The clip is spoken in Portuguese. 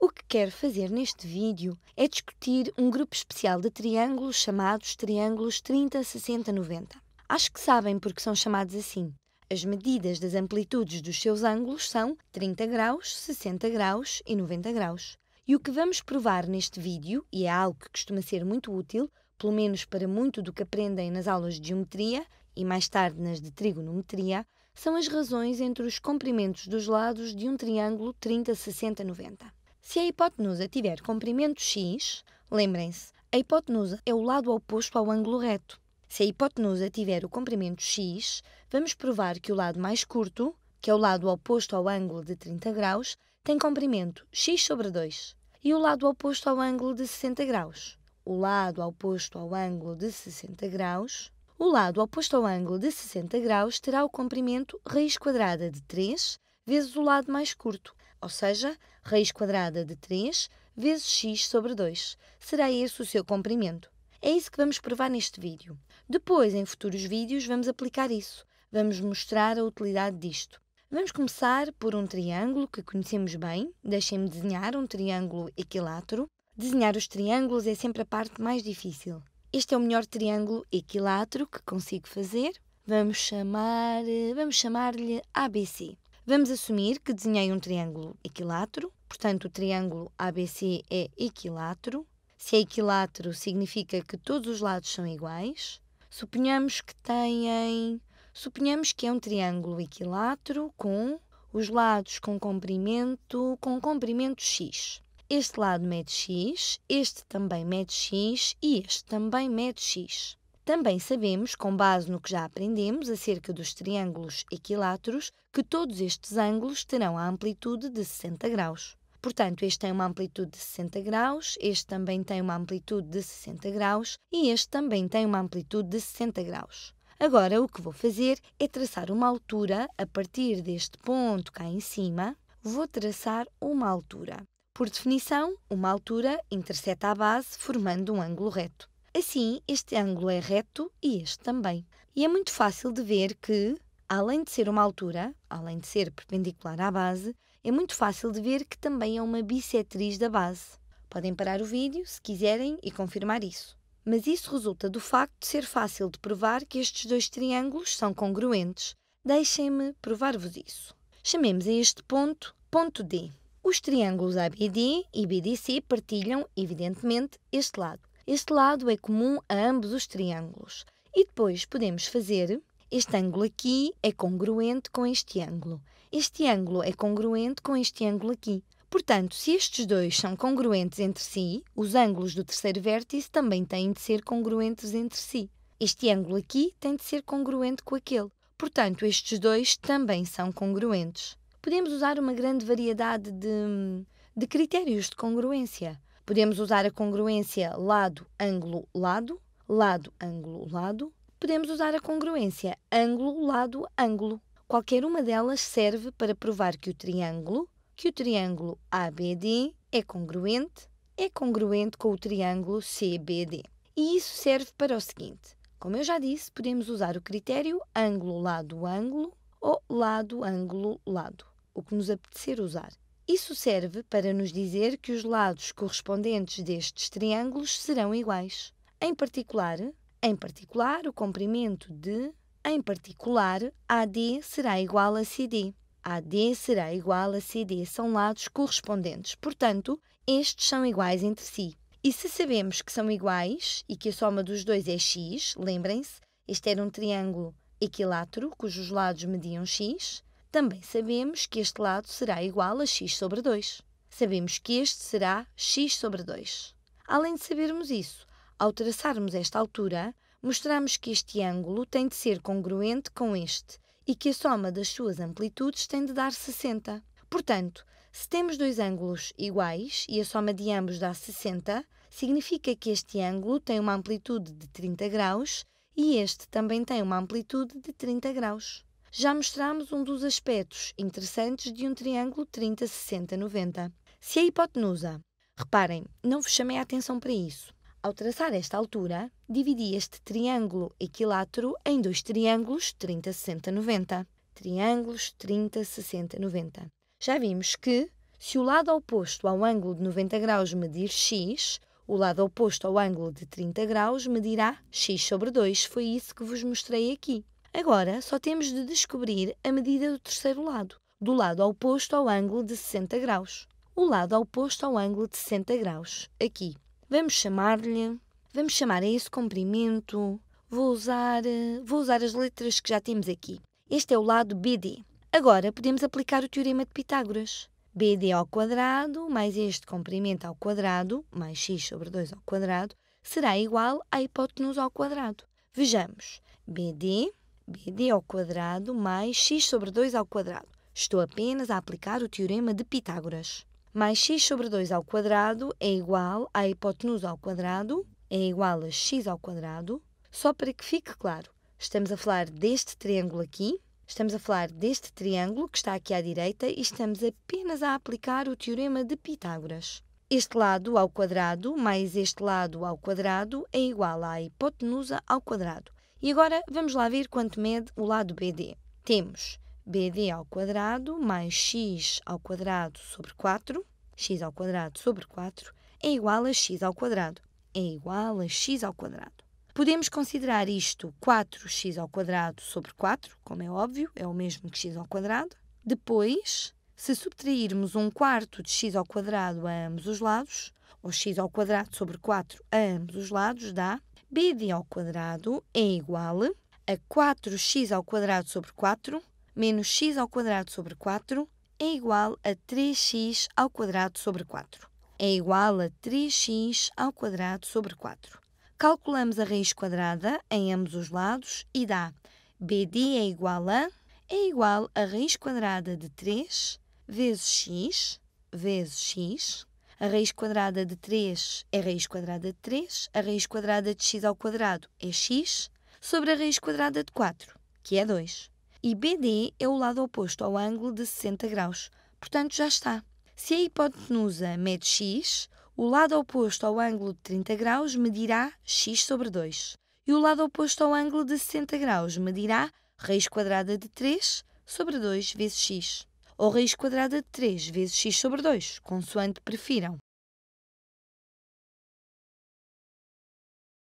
O que quero fazer neste vídeo é discutir um grupo especial de triângulos chamados triângulos 30, 60, 90. Acho que sabem porque são chamados assim. As medidas das amplitudes dos seus ângulos são 30 graus, 60 graus e 90 graus. E o que vamos provar neste vídeo, e é algo que costuma ser muito útil, pelo menos para muito do que aprendem nas aulas de geometria e mais tarde nas de trigonometria, são as razões entre os comprimentos dos lados de um triângulo 30, 60, 90. Se a hipotenusa tiver comprimento x, lembrem-se, a hipotenusa é o lado oposto ao ângulo reto. Se a hipotenusa tiver o comprimento x, vamos provar que o lado mais curto, que é o lado oposto ao ângulo de 30 graus, tem comprimento x sobre 2. E o lado oposto ao ângulo de 60 graus? O lado oposto ao ângulo de 60 graus o lado oposto ao ângulo de 60 graus terá o comprimento raiz quadrada de 3 vezes o lado mais curto, ou seja, raiz quadrada de 3 vezes x sobre 2. Será esse o seu comprimento. É isso que vamos provar neste vídeo. Depois, em futuros vídeos, vamos aplicar isso. Vamos mostrar a utilidade disto. Vamos começar por um triângulo que conhecemos bem. Deixem-me desenhar um triângulo equilátero. Desenhar os triângulos é sempre a parte mais difícil. Este é o melhor triângulo equilátero que consigo fazer. Vamos chamar, eh, vamos chamar-lhe ABC. Vamos assumir que desenhei um triângulo equilátero, portanto, o triângulo ABC é equilátero. Se é equilátero, significa que todos os lados são iguais. Suponhamos que têm. Suponhamos que é um triângulo equilátero com os lados com comprimento com comprimento x. Este lado mede x, este também mede x e este também mede x. Também sabemos, com base no que já aprendemos acerca dos triângulos equiláteros, que todos estes ângulos terão a amplitude de 60 graus. Portanto, este tem uma amplitude de 60 graus, este também tem uma amplitude de 60 graus e este também tem uma amplitude de 60 graus. Agora, o que vou fazer é traçar uma altura a partir deste ponto cá em cima. Vou traçar uma altura. Por definição, uma altura intercepta a base formando um ângulo reto. Assim, este ângulo é reto e este também. E é muito fácil de ver que, além de ser uma altura, além de ser perpendicular à base, é muito fácil de ver que também é uma bissetriz da base. Podem parar o vídeo se quiserem e confirmar isso. Mas isso resulta do facto de ser fácil de provar que estes dois triângulos são congruentes. Deixem-me provar-vos isso. Chamemos a este ponto ponto D. Os triângulos ABD e BDC partilham, evidentemente, este lado. Este lado é comum a ambos os triângulos. E depois podemos fazer este ângulo aqui é congruente com este ângulo. Este ângulo é congruente com este ângulo aqui. Portanto, se estes dois são congruentes entre si, os ângulos do terceiro vértice também têm de ser congruentes entre si. Este ângulo aqui tem de ser congruente com aquele. Portanto, estes dois também são congruentes. Podemos usar uma grande variedade de, de critérios de congruência. Podemos usar a congruência lado-ângulo-lado, lado-ângulo-lado. Podemos usar a congruência ângulo-lado-ângulo. Qualquer uma delas serve para provar que o triângulo, que o triângulo ABD é congruente, é congruente com o triângulo CBD. E isso serve para o seguinte: como eu já disse, podemos usar o critério ângulo-lado-ângulo ou lado-ângulo-lado, o que nos apetecer usar. Isso serve para nos dizer que os lados correspondentes destes triângulos serão iguais. Em particular, em particular, o comprimento de, em particular, AD será igual a CD. AD será igual a CD, são lados correspondentes. Portanto, estes são iguais entre si. E se sabemos que são iguais e que a soma dos dois é x, lembrem-se, este era um triângulo equilátero cujos lados mediam x, também sabemos que este lado será igual a x sobre 2. Sabemos que este será x sobre 2. Além de sabermos isso, ao traçarmos esta altura, mostramos que este ângulo tem de ser congruente com este e que a soma das suas amplitudes tem de dar 60. Portanto, se temos dois ângulos iguais e a soma de ambos dá 60, significa que este ângulo tem uma amplitude de 30 graus e este também tem uma amplitude de 30 graus já mostramos um dos aspectos interessantes de um triângulo 30-60-90. Se a hipotenusa, reparem, não vos chamei a atenção para isso. Ao traçar esta altura, dividi este triângulo equilátero em dois triângulos 30-60-90. Triângulos 30-60-90. Já vimos que, se o lado oposto ao ângulo de 90 graus medir x, o lado oposto ao ângulo de 30 graus medirá x sobre 2. Foi isso que vos mostrei aqui. Agora só temos de descobrir a medida do terceiro lado, do lado oposto ao ângulo de 60 graus. O lado oposto ao ângulo de 60 graus, aqui. Vamos chamar-lhe. Vamos chamar a esse comprimento. Vou usar. Eh, vou usar as letras que já temos aqui. Este é o lado BD. Agora podemos aplicar o teorema de Pitágoras. BD ao quadrado mais este comprimento ao quadrado, mais x sobre 2 ao quadrado, será igual à hipotenusa ao quadrado. Vejamos. BD BD ao quadrado mais x sobre 2 ao quadrado. Estou apenas a aplicar o teorema de Pitágoras. Mais x sobre 2 ao quadrado é igual a hipotenusa ao quadrado, é igual a x ao quadrado. Só para que fique claro, estamos a falar deste triângulo aqui, estamos a falar deste triângulo que está aqui à direita e estamos apenas a aplicar o teorema de Pitágoras. Este lado ao quadrado mais este lado ao quadrado é igual à hipotenusa ao quadrado. E agora vamos lá ver quanto mede o lado BD. Temos BD ao quadrado mais x ao quadrado sobre 4, x ao quadrado sobre 4 é igual a x ao quadrado, é igual a x ao quadrado. Podemos considerar isto 4x ao quadrado sobre 4, como é óbvio, é o mesmo que x ao quadrado. Depois, se subtrairmos 1 um quarto de x ao quadrado a ambos os lados, ou x ao quadrado sobre 4 a ambos os lados, dá BD ao quadrado é igual a 4x ao quadrado sobre 4 menos x ao quadrado sobre 4 é igual a 3x ao quadrado sobre 4. É igual a 3x ao quadrado sobre 4. Calculamos a raiz quadrada em ambos os lados e dá BD é igual a é igual a raiz quadrada de 3 vezes x vezes x a raiz quadrada de 3 é a raiz quadrada de 3, a raiz quadrada de x ao quadrado é x, sobre a raiz quadrada de 4, que é 2. E BD é o lado oposto ao ângulo de 60 graus, portanto já está. Se a hipotenusa mede x, o lado oposto ao ângulo de 30 graus medirá x sobre 2. E o lado oposto ao ângulo de 60 graus medirá raiz quadrada de 3 sobre 2 vezes x ou raiz quadrada de 3 vezes x sobre 2, consoante prefiram.